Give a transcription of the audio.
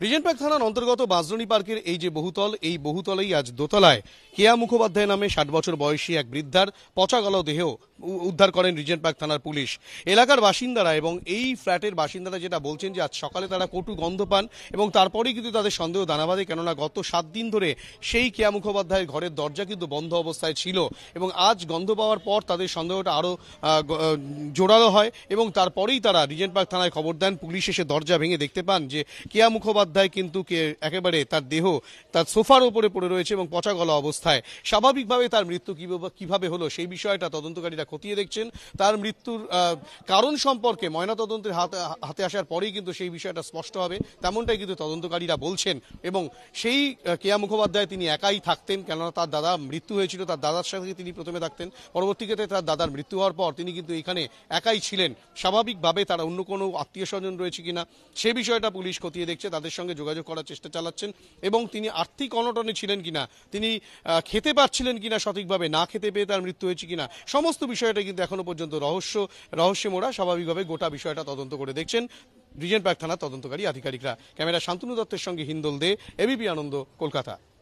park থানার অন্তর্গত বাজরণী পার্কের এই যে বহুতল এই বহুতলেই আজ দোতলায় কেয়া মুখোপাধ্যায় নামে ষাট বছর বয়সী এক বৃদ্ধার পচা গলা দেহেও উদ্ধার করেন রিজেন্ট পার্ক থানার পুলিশ এলাকার বাসিন্দারা এবং এই ফ্ল্যাটের বাসিন্দারা যেটা বলছেন যে আজ সকালে তারা কটু গন্ধ পান এবং তারপরেই কিন্তু তাদের সন্দেহ দানা বাঁধে কেননা গত সাত দিন ধরে সেই কেয়া মুখোপাধ্যায়ের ঘরের দরজা কিন্তু বন্ধ অবস্থায় ছিল এবং আজ গন্ধ পাওয়ার পর তাদের সন্দেহটা আরও জোরালো হয় এবং তারপরেই তারা রিজেন্ট পার্ক থানায় খবর দেন পুলিশ এসে দরজা ভেঙে দেখতে পান যে কেয়া মুখোপাধ্যায় মুখোপাধ্যায় কিন্তু একেবারে তার দেহ তার সোফার ওপরে পড়ে রয়েছে এবং পচা গলা অবস্থায় স্বাভাবিকভাবে তার মৃত্যু কিভাবে হলো সেই বিষয়টা তদন্তকারীরা খতিয়ে দেখছেন তার মৃত্যুর কারণ সম্পর্কে ময়নাতদন্তের হাতে হাতে আসার পরেই কিন্তু সেই বিষয়টা স্পষ্ট হবে তেমনটাই কিন্তু তদন্তকারীরা বলছেন এবং সেই কেয়া মুখোপাধ্যায় তিনি একাই থাকতেন কেননা তার দাদা মৃত্যু হয়েছিল তার দাদার সাথে তিনি প্রথমে থাকতেন পরবর্তীতে তার দাদার মৃত্যু হওয়ার পর তিনি কিন্তু এখানে একাই ছিলেন স্বাভাবিকভাবে তারা অন্য কোনো আত্মীয় স্বজন রয়েছে কিনা সে বিষয়টা পুলিশ খতিয়ে দেখছে তাদের সঙ্গে যোগাযোগ করার চেষ্টা চালাচ্ছেন এবং তিনি আর্থিক অনটনে ছিলেন কিনা তিনি খেতে পারছিলেন কিনা সঠিকভাবে না খেতে পেয়ে তার মৃত্যু হয়েছে কিনা সমস্ত বিষয়টা কিন্তু এখনো পর্যন্ত রহস্য রহস্যে মোড়া স্বাভাবিকভাবে গোটা বিষয়টা তদন্ত করে দেখছেন রিজেন্ট পার্ক থানার তদন্তকারী আধিকারিকরা ক্যামেরা শান্তনু দত্তের সঙ্গে হিন্দোল দে এবিপি আনন্দ কলকাতা